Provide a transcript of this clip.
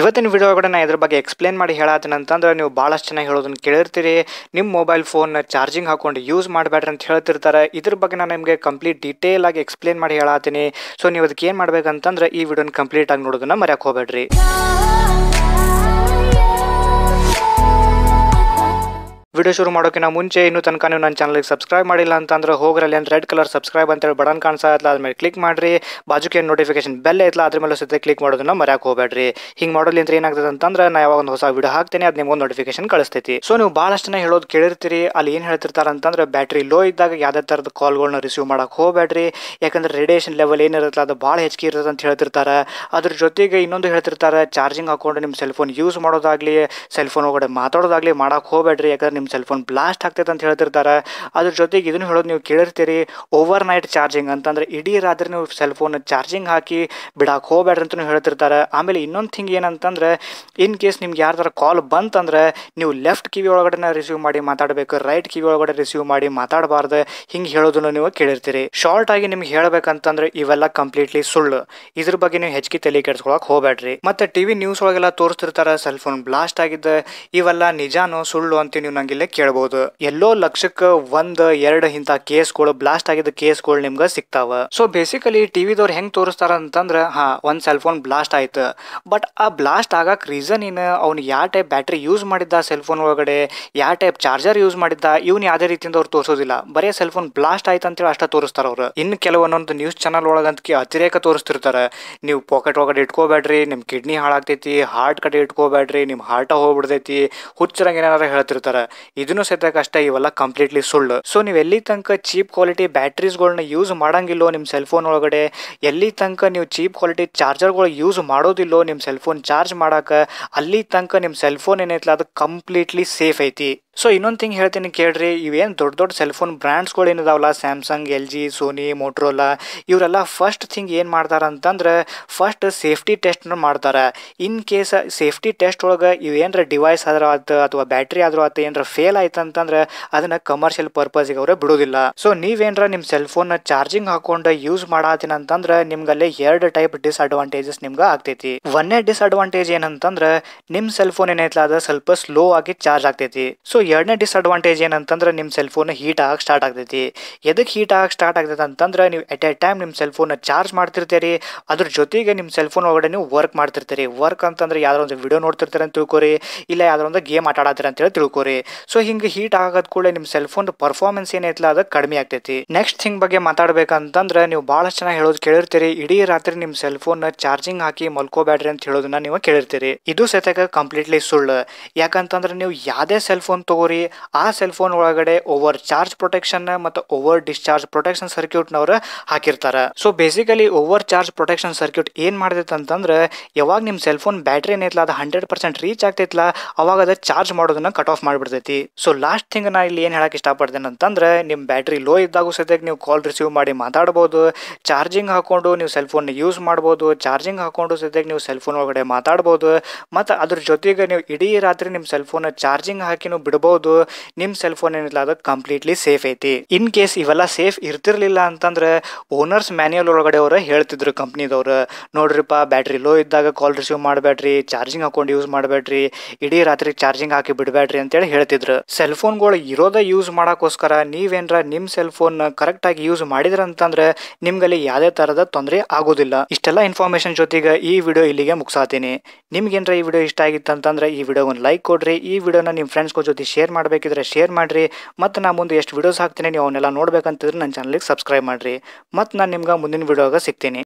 ಇವತ್ತಿನ ವಿಡಿಯೋ ನಾನು ಇದ್ರ ಬಗ್ಗೆ ಎಕ್ಸ್ಪ್ಲೇನ್ ಮಾಡಿ ಅಂತಂದ್ರೆ ನೀವು ಭಾಳಷ್ಟು ಚೆನ್ನಾಗಿ ಹೇಳೋದನ್ನು ಕೇಳಿರ್ತೀರಿ ನಿಮ್ಮ ಮೊಬೈಲ್ ಫೋನ್ನ ಚಾರ್ಜಿಂಗ್ ಹಾಕೊಂಡು ಯೂಸ್ ಮಾಡಬೇಡ್ರಿ ಅಂತ ಹೇಳ್ತಿರ್ತಾರೆ ಇದ್ರ ಬಗ್ಗೆ ನಾನು ನಿಮಗೆ ಕಂಪ್ಲೀಟ್ ಡೀಟೇಲ್ ಆಗಿ ಎಕ್ಸ್ಪ್ಲೇನ್ ಮಾಡಿ ಹೇಳತ್ತೀನಿ ಸೊ ನೀವು ಅದಕ್ಕೆ ಏನು ಮಾಡಬೇಕಂತಂದ್ರೆ ಈ ವಿಡಿಯೋನ ಕಂಪ್ಲೀಟ್ ಆಗಿ ನೋಡೋದನ್ನ ಮರೆಯಕ್ಕೆ ಹೋಗ್ಬೇಡ್ರಿ ವಿಡಿಯೋ ಶುರು ಮಾಡೋಕ್ಕಿಂತ ಮುಂಚೆ ಇನ್ನೂ ತನಕ ನೀವು ನನ್ನ ಚಾನಲ್ಗೆ ಸಬ್ಸ್ಕ್ರೈಬ್ ಮಾಡಿಲ್ಲ ಅಂತಂದ್ರೆ ಹೋಗ್ರಲ್ಲಿ ಅಂತ ರೆಡ್ ಕಲರ್ ಸಬ್ಸ್ಕ್ರೈಬ್ ಅಂತೇಳಿ ಬಟನ್ ಕಾಣಿಸ್ತಾ ಅದ್ರ ಮೇಲೆ ಕ್ಲಿಕ್ ಮಾಡಿರಿ ಬಾಜುಕೆ ನೋಟಿಫಿಕೇಶನ್ ಬೆಲ್ಲ ಐತಲ್ಲ ಅದ್ರ ಮೇಲೆ ಸುತ್ತೆ ಕ್ಲಿಕ್ ಮಾಡೋದನ್ನ ಮರ್ಯಾಕೆ ಹೋಗಬೇಡ್ರಿ ಹಿಂಗೆ ಅಂದ್ರೆ ಏನಾಗ್ತದೆ ಅಂತಂದ್ರೆ ನಾ ಯಾವಾಗ ಒಂದು ಹೊಸ ವಿಡಿಯೋ ಹಾಕ್ತೀನಿ ಅದು ನಿಮ್ಗೊಂದು ನೋಟಿಫಿಕೇಶನ್ ಕಳಿಸ್ತೈತಿ ಸೊ ನೀವು ಭಾಳಷ್ಟು ಹೇಳೋದು ಕೇಳಿರ್ತೀರಿ ಅಲ್ಲಿ ಏನು ಹೇಳ್ತಿರ್ತಾರೆ ಅಂತಂದ್ರೆ ಬ್ಯಾಟ್ರಿ ಲೋ ಇದ್ದಾಗ ಯಾವುದೇ ಥರದ ಕಾಲ್ಗಳನ್ನ ರಿಸೀವ್ ಮಾಡೋಕೆ ಹೋಗಬೇಡ್ರಿ ಯಾಕಂದ್ರೆ ರೇಡಿಯೇಷನ್ ಲೆವೆಲ್ ಏನಿರುತ್ತೆ ಅದು ಭಾಳ ಹೆಚ್ಚಿಗೆ ಇರುತ್ತೆ ಅಂತ ಹೇಳ್ತಿರ್ತಾರೆ ಅದ್ರ ಜೊತೆಗೆ ಇನ್ನೊಂದು ಹೇಳ್ತಿರ್ತಾರೆ ಚಾರ್ಜಿಂಗ್ ಹಾಕೊಂಡು ನಿಮ್ಮ ಸೆಲ್ಫೋನ್ ಯೂಸ್ ಮಾಡೋದಾಗಲಿ ಸೆಲ್ಫೋನ್ ಒಳಗಡೆ ಮಾತಾಡೋದಾಗ್ಲಿ ಮಾಡೋಕೆ ಹೋಗಬೇಡ್ರಿ ಯಾಕಂದ್ರೆ ನಿಮ್ಮ ಸೆಲ್ಫೋನ್ ಫೋನ್ ಬ್ಲಾಸ್ಟ್ ಆಗ್ತೈತೆ ಅಂತ ಹೇಳ್ತಿರ್ತಾರೆ ಅದ್ರ ಜೊತೆಗೆ ಇದನ್ನು ಹೇಳೋದು ನೀವು ಕೇಳಿರ್ತೀರಿ ಓವರ್ ನೈಟ್ ಚಾರ್ಜಿಂಗ್ ಅಂತಂದ್ರೆ ಇಡೀ ರಾತ್ರಿ ನೀವು ಸೆಲ್ ಫೋನ್ ಚಾರ್ಜಿಂಗ್ ಹಾಕಿ ಬಿಡಕ್ಕೆ ಹೋಗ್ಬೇಡ್ರಿ ಅಂತಲೂ ಹೇಳ್ತಿರ್ತಾರೆ ಆಮೇಲೆ ಇನ್ನೊಂದು ಥಿಂಗ್ ಏನಂತಂದ್ರೆ ಇನ್ ಕೇಸ್ ನಿಮ್ಗೆ ಯಾರ ತರ ಕಾಲ್ ಬಂತಂದ್ರೆ ನೀವು ಲೆಫ್ಟ್ ಕಿವಿ ಒಳಗಡೆ ರಿಸೀವ್ ಮಾಡಿ ಮಾತಾಡಬೇಕು ರೈಟ್ ಕಿವಿ ಒಳಗಡೆ ರಿಸೀವ್ ಮಾಡಿ ಮಾತಾಡಬಾರ್ದು ಹಿಂಗೆ ಹೇಳೋದನ್ನು ನೀವು ಕೇಳಿರ್ತೀರಿ ಶಾರ್ಟ್ ಆಗಿ ನಿಮ್ಗೆ ಹೇಳ್ಬೇಕಂತಂದ್ರೆ ಇವೆಲ್ಲ ಕಂಪ್ಲೀಟ್ಲಿ ಸುಳ್ಳು ಇದ್ರ ಬಗ್ಗೆ ನೀವು ಹೆಚ್ಚಿಗೆ ತಲೆ ಕೆಡಿಸ್ಕೊಳಕ್ ಹೋಗ್ಬೇಡ್ರಿ ಮತ್ತೆ ಟಿವಿ ನ್ಯೂಸ್ ಒಳಗೆಲ್ಲ ತೋರಿಸ್ತಿರ್ತಾರೆ ಸೆಲ್ಫೋನ್ ಬ್ಲಾಸ್ಟ್ ಆಗಿದ್ದ ಇವೆಲ್ಲ ನಿಜಾನು ಸುಳ್ಳು ಅಂತ ನೀವು ನಂಗೆ ಮೇಲೆ ಕೇಳಬಹುದು ಎಲ್ಲೋ ಲಕ್ಷಕ್ಕ ಒಂದ್ ಎರಡ್ ಇಂತ ಕೇಸ್ಗಳು ಬ್ಲಾಸ್ಟ್ ಆಗಿದ್ದ ಕೇಸ್ಗಳು ನಿಮ್ಗೆ ಸಿಗ್ತಾವ ಸೊ ಬೇಸಿಕಲಿ ಟಿವಿದವ್ರು ಹೆಂಗ್ ತೋರಿಸ್ತಾರ ಅಂತಂದ್ರ ಹಾ ಒಂದ್ ಸೆಲ್ ಫೋನ್ ಬ್ಲಾಸ್ಟ್ ಆಯ್ತು ಬಟ್ ಆ ಬ್ಲಾಸ್ಟ್ ಆಗಕ್ ರೀಸನ್ ಏನು ಅವ್ನು ಯಾವ ಟೈಪ್ ಬ್ಯಾಟ್ರಿ ಯೂಸ್ ಮಾಡಿದ್ದ ಸೆಲ್ ಫೋನ್ ಒಳಗಡೆ ಯಾವ ಟೈಪ್ ಚಾರ್ಜರ್ ಯೂಸ್ ಮಾಡಿದ್ದ ಇವ್ನ ಯಾವ್ದೇ ರೀತಿಯಿಂದ ಅವ್ರು ತೋರಿಸೋದಿಲ್ಲ ಬರೀ ಸೆಲ್ ಫೋನ್ ಬ್ಲಾಸ್ಟ್ ಆಯ್ತು ಅಂತೇಳಿ ಅಷ್ಟ ತೋರಿಸ್ತಾರ ಅವ್ರು ಇನ್ನು ಕೆಲವೊಂದೊಂದು ನ್ಯೂಸ್ ಚಾನಲ್ ಒಳಗಂತ ಅತಿರೇಕ ತೋರಿಸ್ತಿರ್ತಾರೆ ನೀವು ಪಾಕೆಟ್ ಒಳಗಡೆ ಇಟ್ಕೋಬೇಡ್ರಿ ನಿಮ್ಮ ಕಿಡ್ನಿ ಹಾಳಾಗ್ತೈತಿ ಹಾರ್ಟ್ ಕಡೆ ಇಟ್ಕೋಬೇಡ್ರಿ ನಿಮ್ಮ ಹಾರ್ಟ ಹೋಗ್ಬಿಡ್ತೈತಿ ಹುಚ್ಚರಂಗ ಏನಾರ ಹೇಳ್ತಿರ್ತಾರೆ ಇದನ್ನು ಸಹಿತ ಕಷ್ಟ ಇವೆಲ್ಲ ಕಂಪ್ಲೀಟ್ಲಿ ಸುಳ್ಳು ಸೊ ನೀವು ಎಲ್ಲಿ ತನಕ ಚೀಪ್ ಕ್ವಾಲಿಟಿ ಬ್ಯಾಟ್ರೀಸ್ಗಳನ್ನ ಯೂಸ್ ಮಾಡಂಗಿಲ್ಲೋ ನಿಮ್ಮ ಸೆಲ್ಫೋನ್ ಒಳಗಡೆ ಎಲ್ಲಿ ತನಕ ನೀವು ಚೀಪ್ ಕ್ವಾಲಿಟಿ ಚಾರ್ಜರ್ಗಳು ಯೂಸ್ ಮಾಡೋದಿಲ್ಲೋ ನಿಮ್ಮ ಸೆಲ್ಫೋನ್ ಚಾರ್ಜ್ ಮಾಡಕ್ಕೆ ಅಲ್ಲಿ ತನಕ ನಿಮ್ಮ ಸೆಲ್ಫೋನ್ ಏನೈತಲ್ಲ ಅದು ಕಂಪ್ಲೀಟ್ಲಿ ಸೇಫ್ ಐತಿ ಸೊ ಇನ್ನೊಂದು ಥಿಂಗ್ ಹೇಳ್ತೀನಿ ಕೇಳ್ರಿ ಇವೇನು ದೊಡ್ಡ ದೊಡ್ಡ ಸೆಲ್ಫೋನ್ ಬ್ರ್ಯಾಂಡ್ಸ್ಗಳು ಏನಿದಾವಲ್ಲ Samsung L G Sony Motorola ಇವರೆಲ್ಲ ಫಸ್ಟ್ ಥಿಂಗ್ ಏನು ಮಾಡ್ತಾರೆ ಅಂತಂದ್ರೆ ಫಸ್ಟ್ ಸೇಫ್ಟಿ ಟೆಸ್ಟ್ನ ಮಾಡ್ತಾರೆ ಇನ್ ಕೇಸ್ ಸೇಫ್ಟಿ ಟೆಸ್ಟ್ ಒಳಗೆ ಇವೇನರ ಡಿವೈಸ್ ಆದ್ರೂ ಆಯ್ತು ಅಥವಾ ಬ್ಯಾಟ್ರಿ ಆದ್ರೂ ಆಯ್ತು ಏನರ ಫೇಲ್ ಆಯ್ತು ಅಂತಂದ್ರೆ ಅದನ್ನು ಕಮರ್ಷಿಯಲ್ ಪರ್ಪಸ್ಗೆ ಅವರು ಬಿಡೋದಿಲ್ಲ ಸೊ ನೀವೇನರ ನಿಮ್ಮ ಸೆಲ್ಫೋನ್ನ ಚಾರ್ಜಿಂಗ್ ಹಾಕೊಂಡು ಯೂಸ್ ಮಾಡಾತೀನಿ ಅಂತಂದ್ರೆ ನಿಮ್ಗಲ್ಲಿ ಎರಡು ಟೈಪ್ ಡಿಸ್ಅಡ್ವಾಂಟೇಜಸ್ ನಿಮ್ಗೆ ಆಗ್ತೈತಿ ಒಂದೇ ಡಿಸ್ಅಡ್ವಾಂಟೇಜ್ ಏನಂತಂದ್ರೆ ನಿಮ್ಮ ಸೆಲ್ಫೋನ್ ಏನೈತಲ್ಲ ಅದು ಸ್ವಲ್ಪ ಸ್ಲೋ ಆಗಿ ಚಾರ್ಜ್ ಆಗ್ತೈತಿ ಸೊ ಎರಡನೇ ಡಿಸ್ಅಡ್ವಾಂಟೇಜ್ ಏನಂತಂದ್ರೆ ನಿಮ್ಮ ಸೆಲ್ಫೋನ್ ಹೀಟ್ ಆಗಕ್ಕೆ ಸ್ಟಾರ್ಟ್ ಆಗ್ತೈತಿ ಎದಕ್ಕೆ ಹೀಟ್ ಆಗಕ್ಕೆ ಸ್ಟಾರ್ಟ್ ಆಗ್ತೈತೆ ಅಂತಂದ್ರೆ ನೀವು ಎಟ್ ಎ ಟೈಮ್ ನಿಮ್ಮ ಸೆಲ್ಫೋನ ಚಾರ್ಜ್ ಮಾಡ್ತಿರ್ತೀರಿ ಅದ್ರ ಜೊತೆಗೆ ನಿಮ್ಮ ಸೆಲ್ಫೋನ್ ಒಳಗಡೆ ನೀವು ವರ್ಕ್ ಮಾಡ್ತಿರ್ತೀರಿ ವರ್ಕ್ ಅಂತಂದ್ರೆ ಯಾವ್ದಾರ ಒಂದು ವಿಡಿಯೋ ನೋಡ್ತಿರ್ತೀರಿ ಅಂತ ತಿಳ್ಕೊರಿ ಇಲ್ಲ ಯಾವ್ದೋ ಒಂದು ಗೇಮ್ ಆಟ ಅಂತ ಹೇಳಿ ತಿಳ್ಕೊರಿ ಸೊ ಹಿಂಗೆ ಹೀಟ್ ಆಗೋದ್ ಕೂಡ ನಿಮ್ಮ ಸೆಲ್ಫೋನ್ ಪರ್ಫಾರ್ಮೆನ್ಸ್ ಏನೈತಲ್ಲ ಅದು ಕಡಿಮೆ ಆಗ್ತೈತಿ ನೆಕ್ಸ್ಟ್ ಥಿಂಗ್ ಬಗ್ಗೆ ಮಾತಾಡ್ಬೇಕಂತಂದ್ರೆ ನೀವು ಭಾಳಷ್ಟು ಚೆನ್ನಾಗಿ ಹೇಳೋದು ಕೇಳಿರ್ತೀರಿ ಇಡೀ ರಾತ್ರಿ ನಿಮ್ಮ ಸೆಲ್ಫೋನ್ ಚಾರ್ಜಿಂಗ್ ಹಾಕಿ ಮಲ್ಕೋಬೇಡ್ರಿ ಅಂತ ಹೇಳೋದನ್ನ ನೀವು ಕೇಳಿರ್ತೀರಿ ಇದು ಸತ್ಯಕ ಕಂಪ್ಲೀಟ್ಲಿ ಸುಳ್ಳು ಯಾಕಂತಂದ್ರೆ ನೀವು ಯಾವುದೇ ಸೆಲ್ಫೋನ್ ತಗೋರಿ ಆ ಸೆಲ್ ಫೋನ್ ಒಳಗಡೆ ಓವರ್ ಚಾರ್ಜ್ ಪ್ರೊಟೆಕ್ಷನ್ ಮತ್ತು ಓವರ್ ಡಿಸ್ಚಾರ್ಜ್ ಪ್ರೊಟೆಕ್ಷನ್ ಸರ್ಕ್ಯೂಟ್ನವ್ರು ಹಾಕಿರ್ತಾರೆ so basically over charge protection circuit ಏನು ಮಾಡ್ತೈತೆ ಅಂತಂದ್ರೆ ಯಾವಾಗ ನಿಮ್ಮ ಸೆಲ್ ಫೋನ್ ಬ್ಯಾಟ್ರಿ ಏನೈತಲ್ಲ ಅದು ಹಂಡ್ರೆಡ್ ಪರ್ಸೆಂಟ್ ರೀಚ್ ಆಗ್ತೈತಲ್ಲ ಅವಾಗ ಅದು ಚಾರ್ಜ್ ಮಾಡೋದನ್ನ ಕಟ್ ಆಫ್ ಮಾಡ್ಬಿಡ್ತೈತಿ ಸೊ ಲಾಸ್ಟ್ ಥಿಂಗ್ ನಾ ಇಲ್ಲಿ ಏನು ಹೇಳಕ್ಕೆ ಇಷ್ಟಪಡ್ತೇನೆ ಅಂತಂದ್ರೆ ನಿಮ್ಮ ಬ್ಯಾಟ್ರಿ ಲೋ ಇದ್ದಾಗೂ ಸದ್ಯಕ್ಕೆ ನೀವು ಕಾಲ್ ರಿಸೀವ್ ಮಾಡಿ ಮಾತಾಡ್ಬೋದು ಚಾರ್ಜಿಂಗ್ ಹಾಕೊಂಡು ನೀವು ಸೆಲ್ ಫೋನ್ ಯೂಸ್ ಮಾಡ್ಬೋದು ಚಾರ್ಜಿಂಗ್ ಹಾಕೊಂಡು ಸದ್ಯಕ್ಕೆ ನೀವು ಸೆಲ್ ಫೋನ್ ಒಳಗಡೆ ಮಾತಾಡ್ಬೋದು ಮತ್ತ ಅದ್ರ ಜೊತೆಗೆ ನೀವು ಇಡೀ ರಾತ್ರಿ ನಿಮ್ಮ ಸೆಲ್ ಫೋನ್ ಚಾರ್ಜಿಂಗ್ ಹಾಕಿ ನೀವು ಇರ್ಬೋದು ನಿಮ್ಮ ಸೆಲ್ ಫೋನ್ ಏನಿಲ್ಲ ಅದು ಕಂಪ್ಲೀಟ್ಲಿ ಸೇಫ್ ಐತಿ ಇನ್ ಕೇಸ್ ಇವೆಲ್ಲ ಸೇಫ್ ಇರ್ತಿರ್ಲಿಲ್ಲ ಅಂತಂದ್ರೆ ಓನರ್ಸ್ ಮ್ಯಾನ್ಯಲ್ ಒಳಗಡೆ ಅವರ ಹೇಳ್ತಿದ್ರು ಕಂಪ್ನಿದವ್ರು ನೋಡ್ರಿಪ್ಪ ಬ್ಯಾಟ್ರಿ ಲೋ ಇದ್ದಾಗ ಕಾಲ್ ರಿಸೀವ್ ಮಾಡಬೇಡ್ರಿ ಚಾರ್ಜಿಂಗ್ ಹಾಕೊಂಡ್ ಯೂಸ್ ಮಾಡಬೇಡ್ರಿ ಇಡೀ ರಾತ್ರಿ ಚಾರ್ಜಿಂಗ್ ಹಾಕಿ ಬಿಡಬೇಡ್ರಿ ಹೇಳಿ ಹೇಳ್ತಿದ್ರು ಸೆಲ್ ಫೋನ್ಗಳು ಇರೋದ ಯೂಸ್ ಮಾಡೋಕ್ಕೋಸ್ಕರ ನೀವೇನರ ನಿಮ್ಮ ಸೆಲ್ ಫೋನ್ ಆಗಿ ಯೂಸ್ ಮಾಡಿದ್ರ ಅಂತಂದ್ರೆ ನಿಮ್ಗಲ್ಲಿ ಯಾವುದೇ ತರದ ತೊಂದರೆ ಆಗೋದಿಲ್ಲ ಇಷ್ಟೆಲ್ಲ ಇನ್ಫಾರ್ಮೇಶನ್ ಜೊತೆಗೆ ಈ ವಿಡಿಯೋ ಇಲ್ಲಿಗೆ ಮುಗಿಸಾತೀನಿ ನಿಮ್ಗೇನರ ಈ ವಿಡಿಯೋ ಇಷ್ಟ ಆಗಿತ್ತಂತಂದ್ರೆ ಈ ವಿಡಿಯೋ ಒಂದು ಲೈಕ್ ಕೊಡ್ರಿ ಈ ವಿಡಿಯೋನ ನಿಮ್ಮ ಫ್ರೆಂಡ್ಸ್ಗಳ ಜೊತೆ ಶೇರ್ ಮಾಡಬೇಕಿದ್ರೆ ಶೇರ್ ಮಾಡಿರಿ ಮತ್ತು ನಾನು ಮುಂದೆ ಎಷ್ಟು ವೀಡಿಯೋಸ್ ಹಾಕ್ತೀನಿ ನೀವು ಅವನ್ನೆಲ್ಲ ನೋಡಬೇಕಂತಿದ್ರೆ ನನ್ನ ಚಾನಲಿಗೆ ಸಬ್ಸ್ಕ್ರೈಬ್ ಮಾಡಿರಿ ಮತ್ತು ನಾನು ನಿಮ್ಗೆ ಮುಂದಿನ ವೀಡಿಯೋಗೆ ಸಿಗ್ತೀನಿ